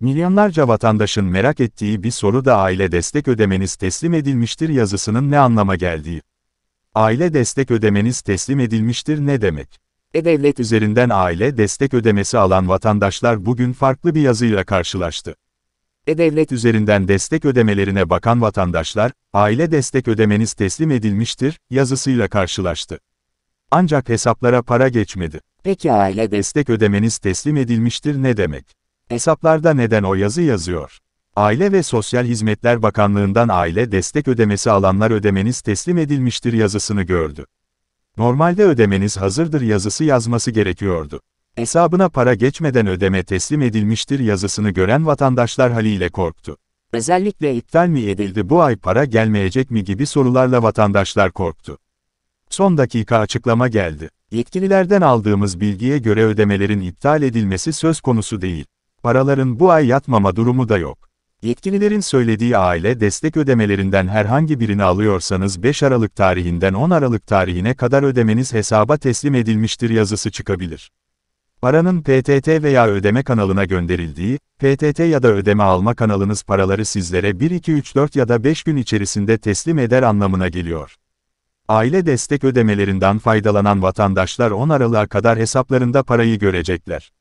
Milyonlarca vatandaşın merak ettiği bir soru da aile destek ödemeniz teslim edilmiştir yazısının ne anlama geldiği. Aile destek ödemeniz teslim edilmiştir ne demek? E-Devlet üzerinden aile destek ödemesi alan vatandaşlar bugün farklı bir yazıyla karşılaştı. E-Devlet üzerinden destek ödemelerine bakan vatandaşlar, aile destek ödemeniz teslim edilmiştir yazısıyla karşılaştı. Ancak hesaplara para geçmedi. Peki aile destek ödemeniz teslim edilmiştir ne demek? Hesaplarda neden o yazı yazıyor? Aile ve Sosyal Hizmetler Bakanlığından aile destek ödemesi alanlar ödemeniz teslim edilmiştir yazısını gördü. Normalde ödemeniz hazırdır yazısı yazması gerekiyordu. Hesabına para geçmeden ödeme teslim edilmiştir yazısını gören vatandaşlar haliyle korktu. Özellikle iptal mi edildi bu ay para gelmeyecek mi gibi sorularla vatandaşlar korktu. Son dakika açıklama geldi. Yetkililerden aldığımız bilgiye göre ödemelerin iptal edilmesi söz konusu değil. Paraların bu ay yatmama durumu da yok. Yetkililerin söylediği aile destek ödemelerinden herhangi birini alıyorsanız 5 Aralık tarihinden 10 Aralık tarihine kadar ödemeniz hesaba teslim edilmiştir yazısı çıkabilir. Paranın PTT veya ödeme kanalına gönderildiği, PTT ya da ödeme alma kanalınız paraları sizlere 1, 2, 3, 4 ya da 5 gün içerisinde teslim eder anlamına geliyor. Aile destek ödemelerinden faydalanan vatandaşlar 10 Aralık'a kadar hesaplarında parayı görecekler.